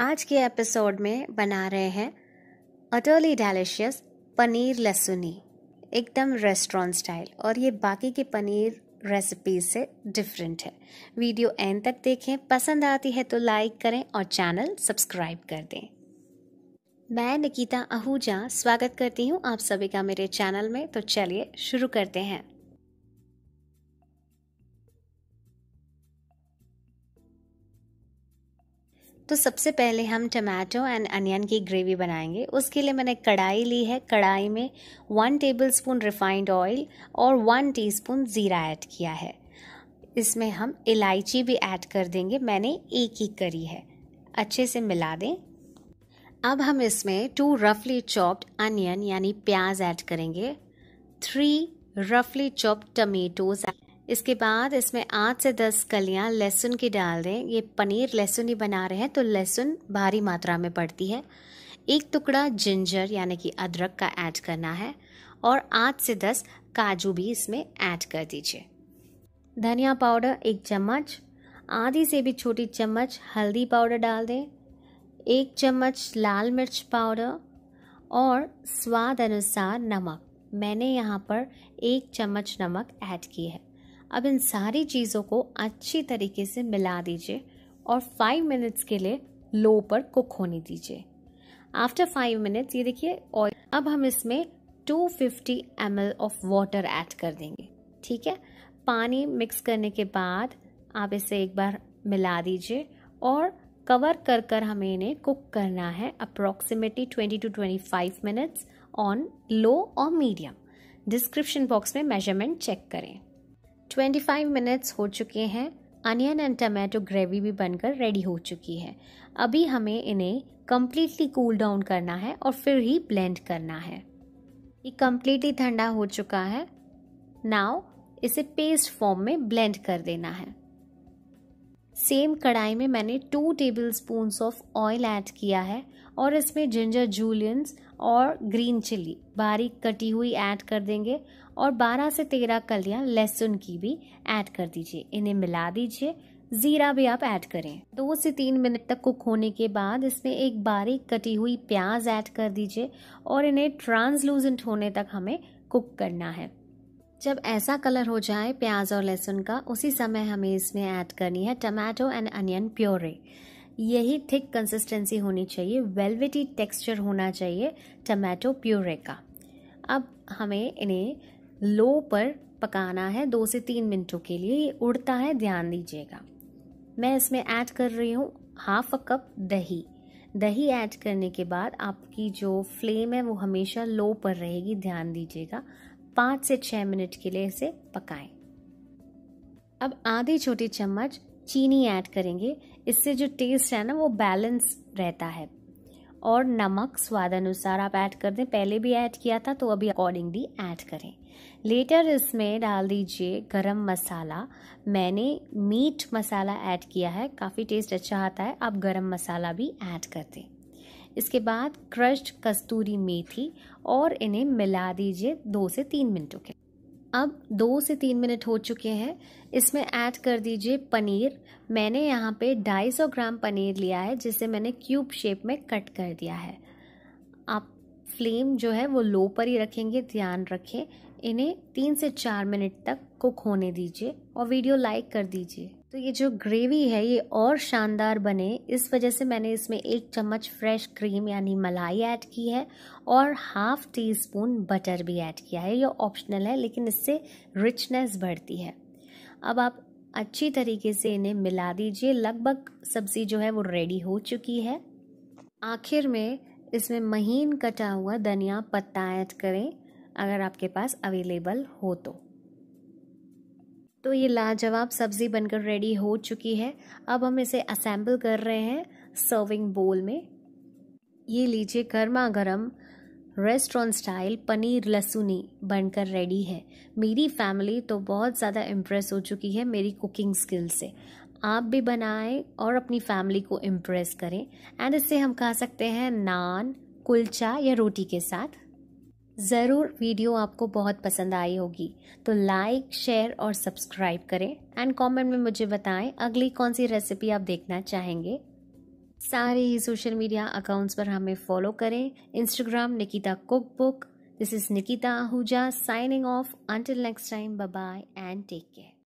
आज के एपिसोड में बना रहे हैं अटोली डेलिशियस पनीर लहसुनी एकदम रेस्टोरेंट स्टाइल और ये बाकी के पनीर रेसिपीज से डिफरेंट है वीडियो एंड तक देखें पसंद आती है तो लाइक करें और चैनल सब्सक्राइब कर दें मैं निकिता आहूजा स्वागत करती हूँ आप सभी का मेरे चैनल में तो चलिए शुरू करते हैं तो सबसे पहले हम टमाटो एंड अनियन की ग्रेवी बनाएंगे उसके लिए मैंने कढ़ाई ली है कढ़ाई में one tablespoon refined oil और वन टी स्पून ज़ीरा ऐड किया है इसमें हम इलायची भी ऐड कर देंगे मैंने एक ही करी है अच्छे से मिला दें अब हम इसमें टू रफली चॉप्ड अनियन यानी प्याज ऐड करेंगे थ्री रफली चॉप्ड टमेटोज इसके बाद इसमें आठ से दस कलियाँ लहसुन की डाल दें ये पनीर लहसुन ही बना रहे हैं तो लहसुन भारी मात्रा में पड़ती है एक टुकड़ा जिंजर यानी कि अदरक का ऐड करना है और आठ से दस काजू भी इसमें ऐड कर दीजिए धनिया पाउडर एक चम्मच आधी से भी छोटी चम्मच हल्दी पाउडर डाल दें एक चम्मच लाल मिर्च पाउडर और स्वाद अनुसार नमक मैंने यहाँ पर एक चम्मच नमक ऐड की है अब इन सारी चीज़ों को अच्छी तरीके से मिला दीजिए और फाइव मिनट्स के लिए लो पर कुक होने दीजिए आफ्टर फाइव मिनट्स ये देखिए और अब हम इसमें 250 fifty M of water add कर देंगे ठीक है पानी मिक्स करने के बाद आप इसे एक बार मिला दीजिए और कवर कर कर हमें इन्हें कुक करना है approximately 20 to 25 minutes on low और मीडियम डिस्क्रिप्शन बॉक्स में मेजरमेंट चेक करें 25 मिनट्स हो चुके हैं अनियन एंड टमाटो ग्रेवी भी बनकर रेडी हो चुकी है अभी हमें इन्हें कम्प्लीटली कूल डाउन करना है और फिर ही ब्लेंड करना है ये कम्प्लीटली ठंडा हो चुका है नाव इसे पेस्ट फॉर्म में ब्लेंड कर देना है सेम कढ़ाई में मैंने two tablespoons of oil add किया है और इसमें जिंजर जूलियंस और ग्रीन चिली बारीक कटी हुई ऐड कर देंगे और 12 से 13 कलियां लहसुन की भी ऐड कर दीजिए इन्हें मिला दीजिए ज़ीरा भी आप ऐड करें दो से तीन मिनट तक कुक होने के बाद इसमें एक बारीक कटी हुई प्याज ऐड कर दीजिए और इन्हें ट्रांसलूजेंट होने तक हमें कुक करना है जब ऐसा कलर हो जाए प्याज और लहसुन का उसी समय हमें इसमें ऐड करनी है टमाटो एंड अनियन प्योरे यही थिक कंसिस्टेंसी होनी चाहिए वेलवेटी टेक्सचर होना चाहिए टमाटो प्योरे का अब हमें इन्हें लो पर पकाना है दो से तीन मिनटों के लिए ये उड़ता है ध्यान दीजिएगा मैं इसमें ऐड कर रही हूँ हाफ अ कप दही दही ऐड करने के बाद आपकी जो फ्लेम है वो हमेशा लो पर रहेगी ध्यान दीजिएगा पाँच से छः मिनट के लिए इसे पकाएं। अब आधी छोटी चम्मच चीनी ऐड करेंगे इससे जो टेस्ट है ना वो बैलेंस रहता है और नमक स्वाद अनुसार आप ऐड कर दें पहले भी ऐड किया था तो अभी अकॉर्डिंगली ऐड करें लेटर इसमें डाल दीजिए गरम मसाला मैंने मीट मसाला ऐड किया है काफ़ी टेस्ट अच्छा आता है आप गरम मसाला भी ऐड कर दें इसके बाद क्रश्ड कस्तूरी मेथी और इन्हें मिला दीजिए दो से तीन मिनटों के अब दो से तीन मिनट हो चुके हैं इसमें ऐड कर दीजिए पनीर मैंने यहाँ पे 250 ग्राम पनीर लिया है जिसे मैंने क्यूब शेप में कट कर दिया है आप फ्लेम जो है वो लो पर ही रखेंगे ध्यान रखें इन्हें तीन से चार मिनट तक कुक होने दीजिए और वीडियो लाइक कर दीजिए तो ये जो ग्रेवी है ये और शानदार बने इस वजह से मैंने इसमें एक चम्मच फ्रेश क्रीम यानी मलाई ऐड की है और हाफ टी स्पून बटर भी ऐड किया है ये ऑप्शनल है लेकिन इससे रिचनेस बढ़ती है अब आप अच्छी तरीके से इन्हें मिला दीजिए लगभग सब्ज़ी जो है वो रेडी हो चुकी है आखिर में इसमें महीन कटा हुआ धनिया पत्ता ऐड करें अगर आपके पास अवेलेबल हो तो तो ये लाजवाब सब्ज़ी बनकर रेडी हो चुकी है अब हम इसे असेंबल कर रहे हैं सर्विंग बोल में ये लीजिए गर्मा गर्म रेस्टोरेंट स्टाइल पनीर लहसुनी बनकर रेडी है मेरी फैमिली तो बहुत ज़्यादा इम्प्रेस हो चुकी है मेरी कुकिंग स्किल से आप भी बनाएं और अपनी फैमिली को इम्प्रेस करें एंड इससे हम खा सकते हैं नान कुलचा या रोटी के साथ ज़रूर वीडियो आपको बहुत पसंद आई होगी तो लाइक शेयर और सब्सक्राइब करें एंड कमेंट में मुझे बताएं अगली कौन सी रेसिपी आप देखना चाहेंगे सारे ही सोशल मीडिया अकाउंट्स पर हमें फॉलो करें Instagram Nikita cookbook this is Nikita Ahuja signing off until next time bye and take care